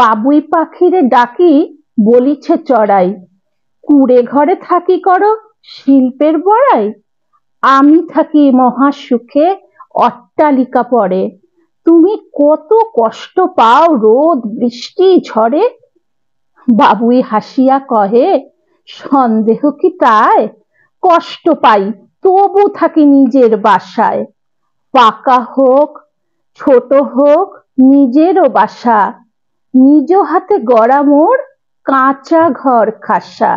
বাবুই পাখিরে ডাকি বলিছে চড়াই কুড়ে ঘরে থাকি করো শিল্পের বড়াই আমি থাকি মহা সুখে অট্টালিকা পরে তুমি কত কষ্ট পাও রোদ বৃষ্টি ঝড়ে বাবুই হাসিয়া কহে সন্দেহ কি তাই কষ্ট পাই তবু থাকি নিজের বাসায় পাকা হোক ছোট হোক নিজেরও বাসা নিজ হাতে গড়া মোর কাঁচা ঘর খাসা